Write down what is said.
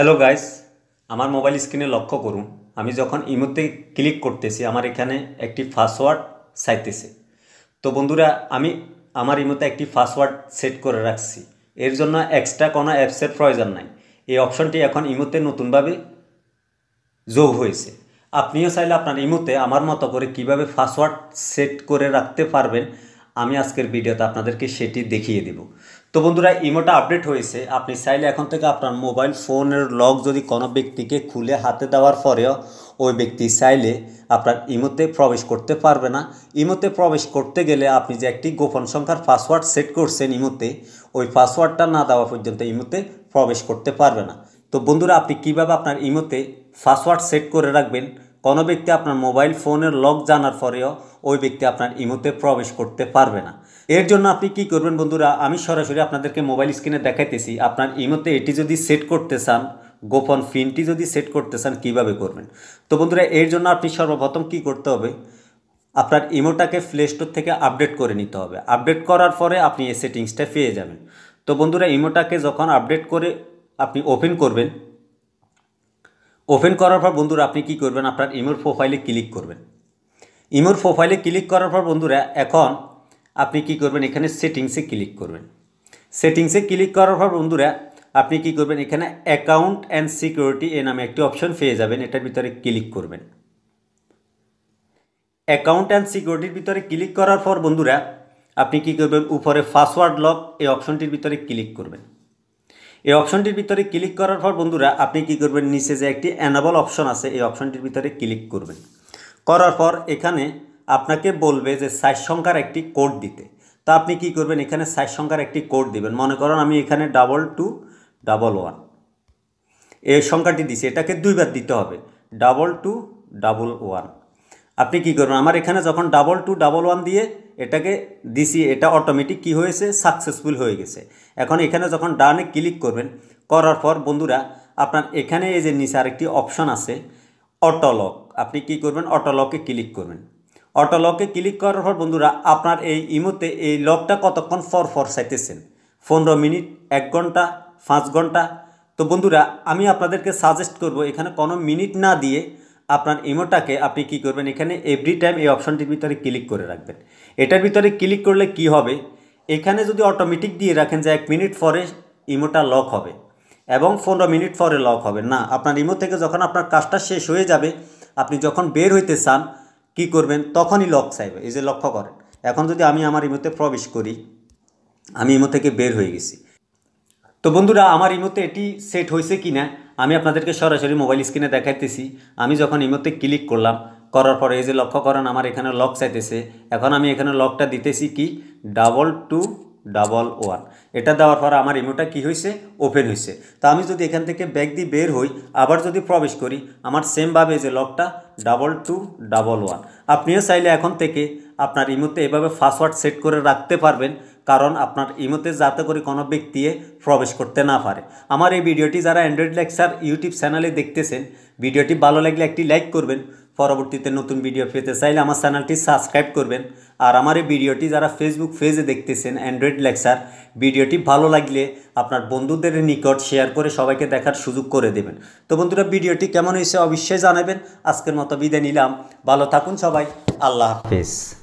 hello guys আমার mobile স্ক্রিনে লক্ষ্য করুন আমি যখন ইমোতে ক্লিক করতেছি আমার এখানে একটি পাসওয়ার্ড চাইতেছে তো বন্ধুরা আমি আমার ইমোতে একটি পাসওয়ার্ড সেট করে রাখছি এর জন্য এক্সট্রা কোনো অ্যাপসের প্রয়োজন নাই এই অপশনটি এখন ইমোতে নতুনভাবে যোগ হয়েছে আপনিও চাইলে আপনার ইমোতে আমার মতো করে কিভাবে পাসওয়ার্ড সেট করে রাখতে পারবেন আমি আজকের ভিডিওতে আপনাদেরকে সেটি দেখিয়ে দেব তো বন্ধুরা ইমোটা আপডেট হয়েছে আপনি চাইলে এখন থেকে আপনার মোবাইল ফোনের লক যদি কোনো ব্যক্তিকে খুলে হাতে দেওয়ার পরেও ওই ব্যক্তি চাইলে আপনার ইমোতে প্রবেশ করতে পারবে না ইমোতে প্রবেশ করতে গেলে আপনি যে একটি গোপন সংখ্যার পাসওয়ার্ড সেট করছেন ইমোতে ওই পাসওয়ার্ডটা না দেওয়া পর্যন্ত ইমোতে প্রবেশ করতে পারবে না তো বন্ধুরা আপনি কিভাবে আপনার ইমোতে পাসওয়ার্ড সেট করে রাখবেন কোনো ব্যক্তি আপনার মোবাইল ফোনের লক জানার পরেও ওই ব্যক্তি আপনার ইমোতে প্রবেশ করতে পারবে না এর জন্য আপনি কি করবেন বন্ধুরা আমি সরাসরি আপনাদেরকে মোবাইল স্ক্রিনে দেখাইতেছি আপনার ইমোতে এটি যদি সেট করতে চান গোপন ফিনটি যদি সেট করতে চান কীভাবে করবেন তো বন্ধুরা এর জন্য আপনি সর্বপ্রথম কি করতে হবে আপনার ইমোটাকে প্লে স্টোর থেকে আপডেট করে নিতে হবে আপডেট করার পরে আপনি এই সেটিংসটা পেয়ে যাবেন তো বন্ধুরা ইমোটাকে যখন আপডেট করে আপনি ওপেন করবেন ওপেন করার পর বন্ধুরা আপনি কি করবেন আপনার ইমোর প্রোফাইলে ক্লিক করবেন ইমোর প্রোফাইলে ক্লিক করার পর বন্ধুরা এখন আপনি কি করবেন এখানে সেটিংসে ক্লিক করবেন সেটিংসে ক্লিক করার পর বন্ধুরা আপনি কি করবেন এখানে অ্যাকাউন্ট অ্যান্ড সিকিউরিটি এ নামে একটি অপশন পেয়ে যাবেন এটার ভিতরে ক্লিক করবেন অ্যাকাউন্ট অ্যান্ড সিকিউরিটির ভিতরে ক্লিক করার পর বন্ধুরা আপনি কি করবেন উপরে পাসওয়ার্ড লক এই অপশনটির ভিতরে ক্লিক করবেন এই অপশনটির ভিতরে ক্লিক করার পর বন্ধুরা আপনি কি করবেন নিচে যে একটি অ্যানাবল অপশন আছে এই অপশনটির ভিতরে ক্লিক করবেন করার পর এখানে আপনাকে বলবে যে সাইজ সংখ্যার একটি কোড দিতে তা আপনি কি করবেন এখানে সাইজ সংখ্যার একটি কোড দিবেন মনে করেন আমি এখানে ডাবল টু ডাবল ওয়ান এই সংখ্যাটি দিছি এটাকে দুইবার দিতে হবে ডাবল টু ডাবল ওয়ান আপনি কি করবেন আমার এখানে যখন ডাবল টু ডাবল ওয়ান দিয়ে এটাকে দিছি এটা অটোমেটিক কি হয়েছে সাকসেসফুল হয়ে গেছে এখন এখানে যখন ডানে ক্লিক করবেন করার পর বন্ধুরা আপনার এখানে এই যে নিচে আরেকটি অপশন আছে অটোলক আপনি কি করবেন অটোলকে ক্লিক করবেন অটোলকে ক্লিক করার পর বন্ধুরা আপনার এই ইমোতে এই লকটা কতক্ষণ ফর ফর চাইতেছেন পনেরো মিনিট এক ঘন্টা পাঁচ ঘন্টা তো বন্ধুরা আমি আপনাদেরকে সাজেস্ট করব এখানে কোনো মিনিট না দিয়ে আপনার ইমোটাকে আপনি কি করবেন এখানে এভরি টাইম এই অপশনটির ভিতরে ক্লিক করে রাখবেন এটার ভিতরে ক্লিক করলে কি হবে এখানে যদি অটোমেটিক দিয়ে রাখেন যে এক মিনিট পরে ইমোটা লক হবে এবং পনেরো মিনিট পরে লক হবে না আপনার ইমো থেকে যখন আপনার কাজটা শেষ হয়ে যাবে আপনি যখন বের হইতে চান কি করবেন তখনই লক চাইবে এই যে লক্ষ্য করেন এখন যদি আমি আমার ইমোতে প্রবেশ করি আমি ইমো থেকে বের হয়ে গেছি তো বন্ধুরা আমার ইমোতে এটি সেট হয়েছে কি না আমি আপনাদেরকে সরাসরি মোবাইল স্ক্রিনে দেখাইতেছি আমি যখন ইমোতে ক্লিক করলাম করার পরে এই যে লক্ষ্য করেন আমার এখানে লক চাইতেছে এখন আমি এখানে লকটা দিতেছি কি ডাবল টু ডাবল ওয়ান এটা দেওয়ার পর আমার ইমোটা কি হয়েছে ওপেন হয়েছে তো আমি যদি এখান থেকে ব্যাগ দিয়ে বের হই আবার যদি প্রবেশ করি আমার সেমভাবে যে লকটা ডাবল টু ডাবল ওয়ান আপনিও চাইলে এখন থেকে আপনার ইমোতে এভাবে পাসওয়ার্ড সেট করে রাখতে পারবেন কারণ আপনার ইমোতে যাতে করে কোনো ব্যক্তি প্রবেশ করতে না পারে আমার এই ভিডিওটি যারা অ্যান্ড্রয়েড লেকচার ইউটিউব চ্যানেলে দেখতেছেন ভিডিওটি ভালো লাগলে একটি লাইক করবেন পরবর্তীতে নতুন ভিডিও পেতে চাইলে আমার চ্যানেলটি সাবস্ক্রাইব করবেন আর আমার এই ভিডিওটি যারা ফেসবুক পেজে দেখতেছেন অ্যান্ড্রয়েড লেকচার ভিডিওটি ভালো লাগলে আপনার বন্ধুদের নিকট শেয়ার করে সবাইকে দেখার সুযোগ করে দেবেন তো বন্ধুরা ভিডিওটি কেমন হয়েছে অবশ্যই জানাবেন আজকের মতো বিদায় নিলাম ভালো থাকুন সবাই আল্লাহ হাফেজ